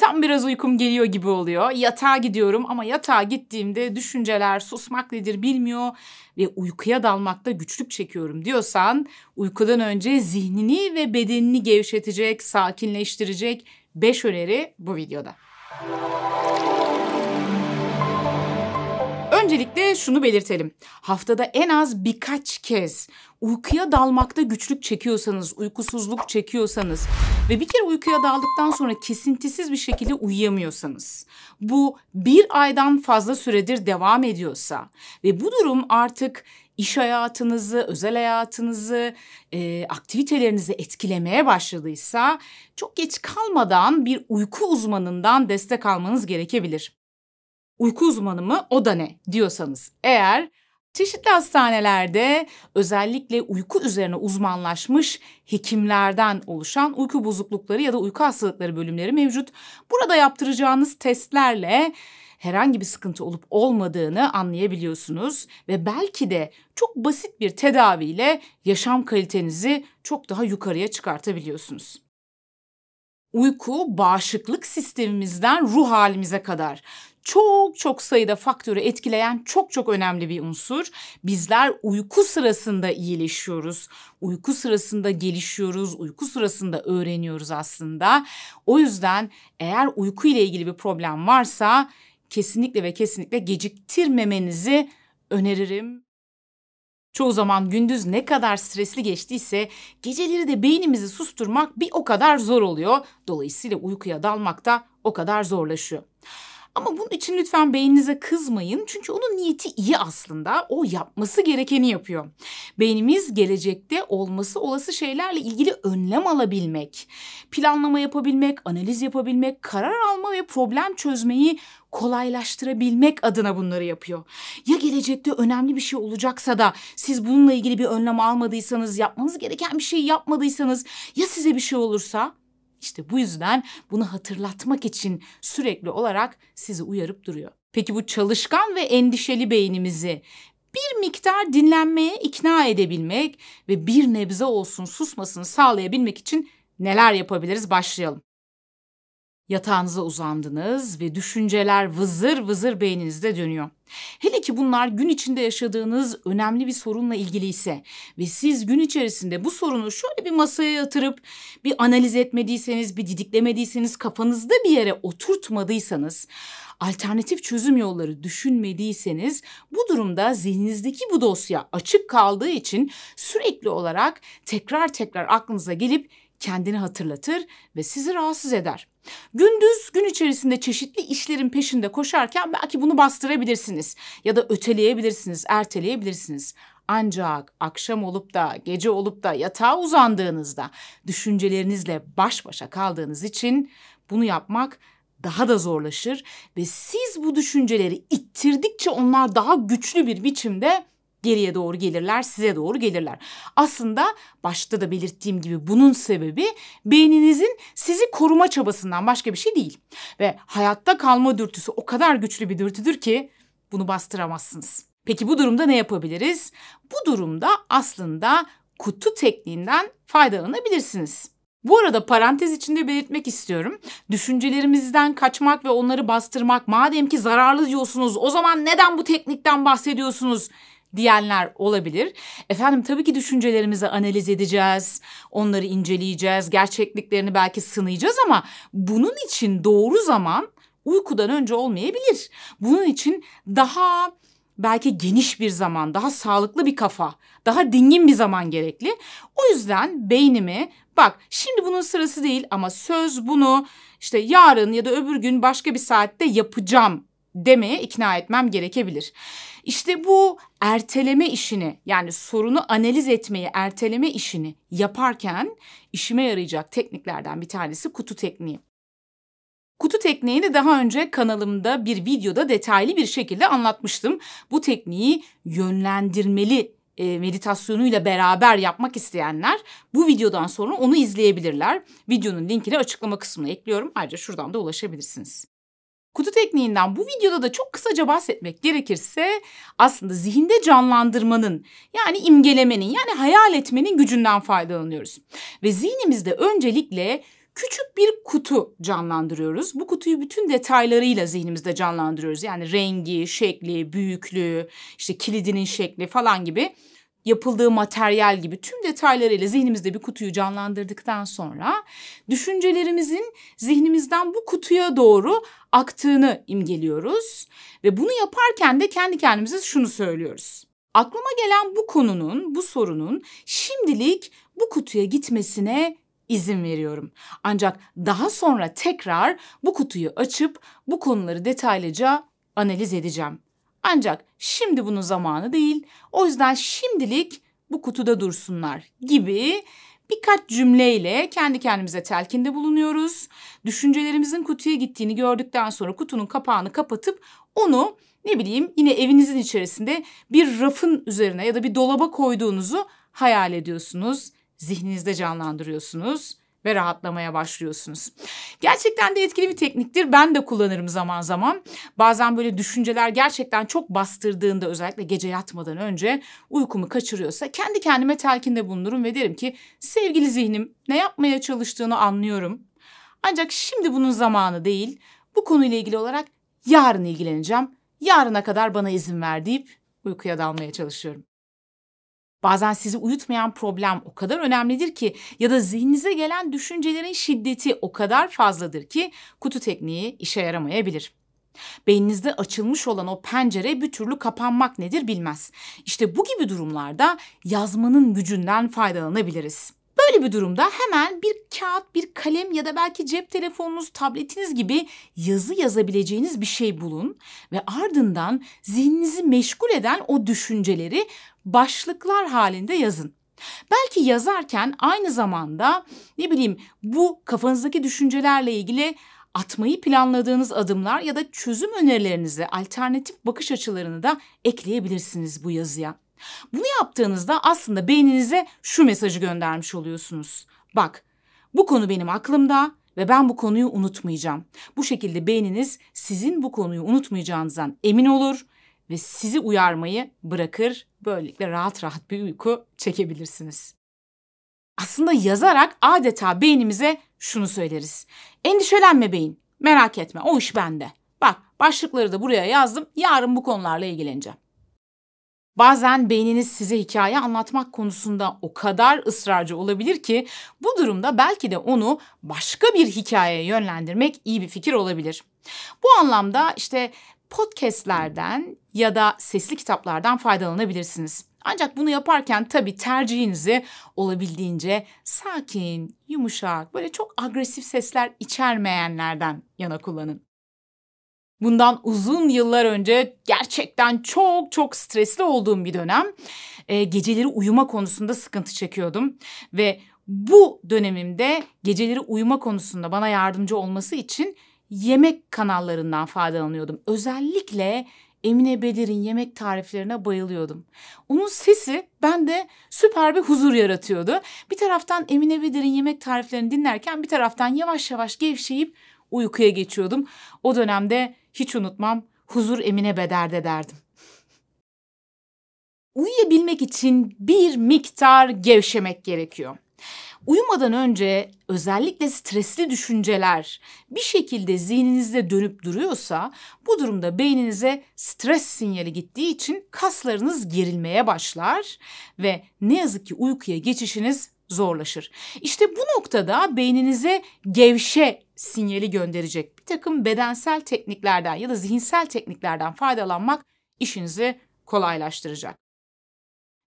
Tam biraz uykum geliyor gibi oluyor. Yatağa gidiyorum ama yatağa gittiğimde düşünceler susmak nedir bilmiyor ve uykuya dalmakta güçlük çekiyorum diyorsan uykudan önce zihnini ve bedenini gevşetecek, sakinleştirecek 5 öneri bu videoda. Öncelikle şunu belirtelim. Haftada en az birkaç kez uykuya dalmakta güçlük çekiyorsanız, uykusuzluk çekiyorsanız ve bir kere uykuya daldıktan sonra kesintisiz bir şekilde uyuyamıyorsanız, bu bir aydan fazla süredir devam ediyorsa ve bu durum artık iş hayatınızı, özel hayatınızı, e, aktivitelerinizi etkilemeye başladıysa çok geç kalmadan bir uyku uzmanından destek almanız gerekebilir uyku uzmanı mı o da ne diyorsanız eğer çeşitli hastanelerde özellikle uyku üzerine uzmanlaşmış hekimlerden oluşan uyku bozuklukları ya da uyku hastalıkları bölümleri mevcut. Burada yaptıracağınız testlerle herhangi bir sıkıntı olup olmadığını anlayabiliyorsunuz ve belki de çok basit bir tedaviyle yaşam kalitenizi çok daha yukarıya çıkartabiliyorsunuz uyku bağışıklık sistemimizden ruh halimize kadar çok çok sayıda faktörü etkileyen çok çok önemli bir unsur. Bizler uyku sırasında iyileşiyoruz. Uyku sırasında gelişiyoruz. Uyku sırasında öğreniyoruz aslında. O yüzden eğer uyku ile ilgili bir problem varsa kesinlikle ve kesinlikle geciktirmemenizi öneririm. Çoğu zaman gündüz ne kadar stresli geçtiyse geceleri de beynimizi susturmak bir o kadar zor oluyor. Dolayısıyla uykuya dalmak da o kadar zorlaşıyor. Ama bunun için lütfen beyninize kızmayın. Çünkü onun niyeti iyi aslında. O yapması gerekeni yapıyor. Beynimiz gelecekte olması olası şeylerle ilgili önlem alabilmek, planlama yapabilmek, analiz yapabilmek, karar alma ve problem çözmeyi kolaylaştırabilmek adına bunları yapıyor. Ya gelecekte önemli bir şey olacaksa da siz bununla ilgili bir önlem almadıysanız, yapmanız gereken bir şeyi yapmadıysanız ya size bir şey olursa işte bu yüzden bunu hatırlatmak için sürekli olarak sizi uyarıp duruyor. Peki bu çalışkan ve endişeli beynimizi bir miktar dinlenmeye ikna edebilmek ve bir nebze olsun susmasını sağlayabilmek için neler yapabiliriz başlayalım. Yatağınıza uzandınız ve düşünceler vızır vızır beyninizde dönüyor. Hele ki bunlar gün içinde yaşadığınız önemli bir sorunla ilgili ise ve siz gün içerisinde bu sorunu şöyle bir masaya yatırıp bir analiz etmediyseniz, bir didiklemediyseniz, kafanızda bir yere oturtmadıysanız, alternatif çözüm yolları düşünmediyseniz bu durumda zihninizdeki bu dosya açık kaldığı için sürekli olarak tekrar tekrar aklınıza gelip kendini hatırlatır ve sizi rahatsız eder. Gündüz gün içerisinde çeşitli işlerin peşinde koşarken belki bunu bastırabilirsiniz ya da öteleyebilirsiniz, erteleyebilirsiniz. Ancak akşam olup da gece olup da yatağa uzandığınızda düşüncelerinizle baş başa kaldığınız için bunu yapmak daha da zorlaşır ve siz bu düşünceleri ittirdikçe onlar daha güçlü bir biçimde geriye doğru gelirler, size doğru gelirler. Aslında başta da belirttiğim gibi bunun sebebi beyninizin sizi koruma çabasından başka bir şey değil. Ve hayatta kalma dürtüsü o kadar güçlü bir dürtüdür ki bunu bastıramazsınız. Peki bu durumda ne yapabiliriz? Bu durumda aslında kutu tekniğinden faydalanabilirsiniz. Bu arada parantez içinde belirtmek istiyorum. Düşüncelerimizden kaçmak ve onları bastırmak madem ki zararlı diyorsunuz o zaman neden bu teknikten bahsediyorsunuz diyenler olabilir. Efendim tabii ki düşüncelerimizi analiz edeceğiz, onları inceleyeceğiz, gerçekliklerini belki sınayacağız ama bunun için doğru zaman uykudan önce olmayabilir. Bunun için daha belki geniş bir zaman, daha sağlıklı bir kafa, daha dingin bir zaman gerekli. O yüzden beynimi bak şimdi bunun sırası değil ama söz bunu işte yarın ya da öbür gün başka bir saatte yapacağım demeye ikna etmem gerekebilir. İşte bu erteleme işini yani sorunu analiz etmeyi erteleme işini yaparken işime yarayacak tekniklerden bir tanesi kutu tekniği. Kutu tekniğini daha önce kanalımda bir videoda detaylı bir şekilde anlatmıştım. Bu tekniği yönlendirmeli e, meditasyonuyla beraber yapmak isteyenler bu videodan sonra onu izleyebilirler. Videonun linkini açıklama kısmına ekliyorum. Ayrıca şuradan da ulaşabilirsiniz. Kutu tekniğinden bu videoda da çok kısaca bahsetmek gerekirse aslında zihinde canlandırmanın yani imgelemenin yani hayal etmenin gücünden faydalanıyoruz. Ve zihnimizde öncelikle küçük bir kutu canlandırıyoruz. Bu kutuyu bütün detaylarıyla zihnimizde canlandırıyoruz. Yani rengi, şekli, büyüklüğü, işte kilidinin şekli falan gibi yapıldığı materyal gibi tüm detaylarıyla zihnimizde bir kutuyu canlandırdıktan sonra düşüncelerimizin zihnimizden bu kutuya doğru aktığını imgeliyoruz ve bunu yaparken de kendi kendimize şunu söylüyoruz. Aklıma gelen bu konunun, bu sorunun şimdilik bu kutuya gitmesine izin veriyorum. Ancak daha sonra tekrar bu kutuyu açıp bu konuları detaylıca analiz edeceğim. Ancak şimdi bunun zamanı değil. O yüzden şimdilik bu kutuda dursunlar gibi birkaç cümleyle kendi kendimize telkinde bulunuyoruz. Düşüncelerimizin kutuya gittiğini gördükten sonra kutunun kapağını kapatıp onu ne bileyim yine evinizin içerisinde bir rafın üzerine ya da bir dolaba koyduğunuzu hayal ediyorsunuz. Zihninizde canlandırıyorsunuz ve rahatlamaya başlıyorsunuz. Gerçekten de etkili bir tekniktir. Ben de kullanırım zaman zaman. Bazen böyle düşünceler gerçekten çok bastırdığında özellikle gece yatmadan önce uykumu kaçırıyorsa kendi kendime telkinde bulunurum ve derim ki sevgili zihnim ne yapmaya çalıştığını anlıyorum. Ancak şimdi bunun zamanı değil. Bu konuyla ilgili olarak yarın ilgileneceğim. Yarına kadar bana izin ver deyip uykuya dalmaya çalışıyorum. Bazen sizi uyutmayan problem o kadar önemlidir ki ya da zihninize gelen düşüncelerin şiddeti o kadar fazladır ki kutu tekniği işe yaramayabilir. Beyninizde açılmış olan o pencere bir türlü kapanmak nedir bilmez. İşte bu gibi durumlarda yazmanın gücünden faydalanabiliriz. Böyle bir durumda hemen bir kağıt, bir kalem ya da belki cep telefonunuz, tabletiniz gibi yazı yazabileceğiniz bir şey bulun ve ardından zihninizi meşgul eden o düşünceleri başlıklar halinde yazın. Belki yazarken aynı zamanda ne bileyim bu kafanızdaki düşüncelerle ilgili atmayı planladığınız adımlar ya da çözüm önerilerinizi, alternatif bakış açılarını da ekleyebilirsiniz bu yazıya. Bunu yaptığınızda aslında beyninize şu mesajı göndermiş oluyorsunuz. Bak, bu konu benim aklımda ve ben bu konuyu unutmayacağım. Bu şekilde beyniniz sizin bu konuyu unutmayacağınızdan emin olur ve sizi uyarmayı bırakır. Böylelikle rahat rahat bir uyku çekebilirsiniz. Aslında yazarak adeta beynimize şunu söyleriz. Endişelenme beyin, merak etme o iş bende. Bak başlıkları da buraya yazdım, yarın bu konularla ilgileneceğim. Bazen beyniniz size hikaye anlatmak konusunda o kadar ısrarcı olabilir ki bu durumda belki de onu başka bir hikayeye yönlendirmek iyi bir fikir olabilir. Bu anlamda işte podcastlerden ya da sesli kitaplardan faydalanabilirsiniz. Ancak bunu yaparken tabii tercihinizi olabildiğince sakin, yumuşak, böyle çok agresif sesler içermeyenlerden yana kullanın. Bundan uzun yıllar önce gerçekten çok çok stresli olduğum bir dönem e, geceleri uyuma konusunda sıkıntı çekiyordum ve bu dönemimde geceleri uyuma konusunda bana yardımcı olması için yemek kanallarından faydalanıyordum. Özellikle Emine Bedir'in yemek tariflerine bayılıyordum. Onun sesi bende süper bir huzur yaratıyordu. Bir taraftan Emine Bedir'in yemek tariflerini dinlerken bir taraftan yavaş yavaş gevşeyip uykuya geçiyordum. O dönemde hiç unutmam huzur Emine Beder'de derdim. Uyuyabilmek için bir miktar gevşemek gerekiyor. Uyumadan önce özellikle stresli düşünceler bir şekilde zihninizde dönüp duruyorsa bu durumda beyninize stres sinyali gittiği için kaslarınız gerilmeye başlar ve ne yazık ki uykuya geçişiniz zorlaşır. İşte bu noktada beyninize gevşe sinyali gönderecek bir takım bedensel tekniklerden ya da zihinsel tekniklerden faydalanmak işinizi kolaylaştıracak.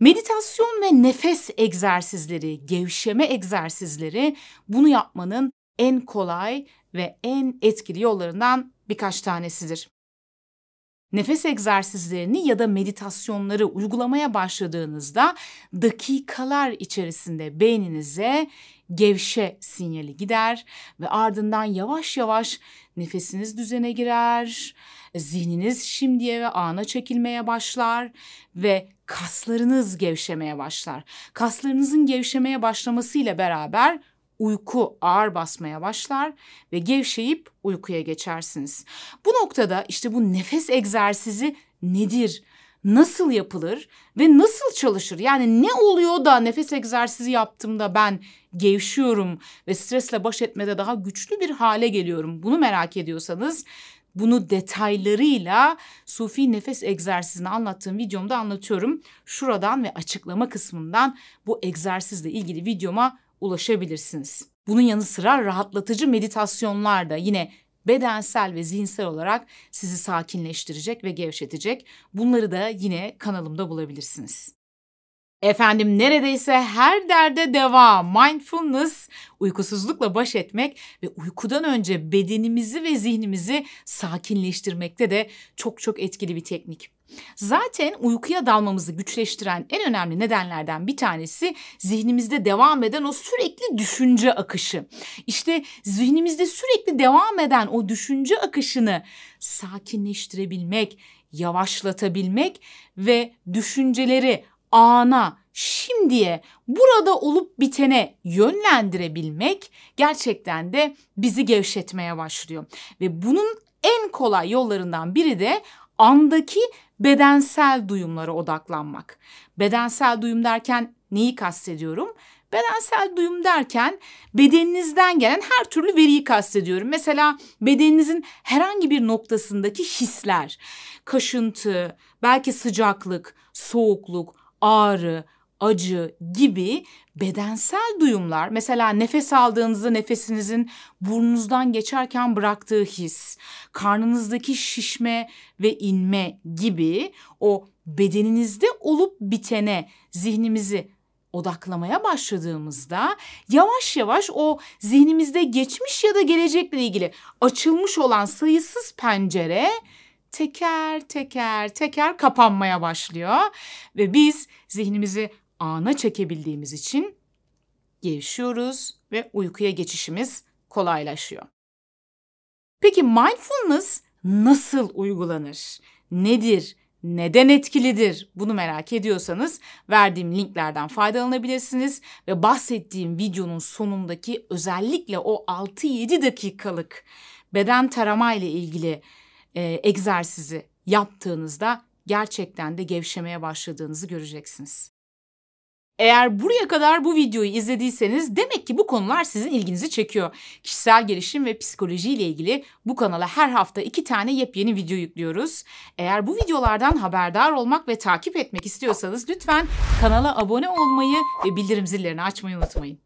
Meditasyon ve nefes egzersizleri, gevşeme egzersizleri bunu yapmanın en kolay ve en etkili yollarından birkaç tanesidir nefes egzersizlerini ya da meditasyonları uygulamaya başladığınızda dakikalar içerisinde beyninize gevşe sinyali gider ve ardından yavaş yavaş nefesiniz düzene girer, zihniniz şimdiye ve ana çekilmeye başlar ve kaslarınız gevşemeye başlar. Kaslarınızın gevşemeye başlamasıyla beraber uyku ağır basmaya başlar ve gevşeyip uykuya geçersiniz. Bu noktada işte bu nefes egzersizi nedir? Nasıl yapılır ve nasıl çalışır? Yani ne oluyor da nefes egzersizi yaptığımda ben gevşiyorum ve stresle baş etmede daha güçlü bir hale geliyorum. Bunu merak ediyorsanız bunu detaylarıyla sufi nefes egzersizini anlattığım videomda anlatıyorum. Şuradan ve açıklama kısmından bu egzersizle ilgili videoma ulaşabilirsiniz. Bunun yanı sıra rahatlatıcı meditasyonlar da yine bedensel ve zihinsel olarak sizi sakinleştirecek ve gevşetecek. Bunları da yine kanalımda bulabilirsiniz. Efendim neredeyse her derde deva, mindfulness, uykusuzlukla baş etmek ve uykudan önce bedenimizi ve zihnimizi sakinleştirmekte de çok çok etkili bir teknik. Zaten uykuya dalmamızı güçleştiren en önemli nedenlerden bir tanesi zihnimizde devam eden o sürekli düşünce akışı. İşte zihnimizde sürekli devam eden o düşünce akışını sakinleştirebilmek, yavaşlatabilmek ve düşünceleri ana, şimdiye, burada olup bitene yönlendirebilmek gerçekten de bizi gevşetmeye başlıyor. Ve bunun en kolay yollarından biri de andaki bedensel duyumlara odaklanmak. Bedensel duyum derken neyi kastediyorum? Bedensel duyum derken bedeninizden gelen her türlü veriyi kastediyorum. Mesela bedeninizin herhangi bir noktasındaki hisler, kaşıntı, belki sıcaklık, soğukluk, ağrı, acı gibi bedensel duyumlar mesela nefes aldığınızda nefesinizin burnunuzdan geçerken bıraktığı his, karnınızdaki şişme ve inme gibi o bedeninizde olup bitene zihnimizi odaklamaya başladığımızda yavaş yavaş o zihnimizde geçmiş ya da gelecekle ilgili açılmış olan sayısız pencere teker teker teker kapanmaya başlıyor ve biz zihnimizi ana çekebildiğimiz için gevşiyoruz ve uykuya geçişimiz kolaylaşıyor. Peki mindfulness nasıl uygulanır? Nedir? Neden etkilidir? Bunu merak ediyorsanız verdiğim linklerden faydalanabilirsiniz ve bahsettiğim videonun sonundaki özellikle o 6-7 dakikalık beden tarama ile ilgili e, egzersizi yaptığınızda gerçekten de gevşemeye başladığınızı göreceksiniz. Eğer buraya kadar bu videoyu izlediyseniz demek ki bu konular sizin ilginizi çekiyor. Kişisel gelişim ve psikoloji ile ilgili bu kanala her hafta iki tane yepyeni video yüklüyoruz. Eğer bu videolardan haberdar olmak ve takip etmek istiyorsanız lütfen kanala abone olmayı ve bildirim zillerini açmayı unutmayın.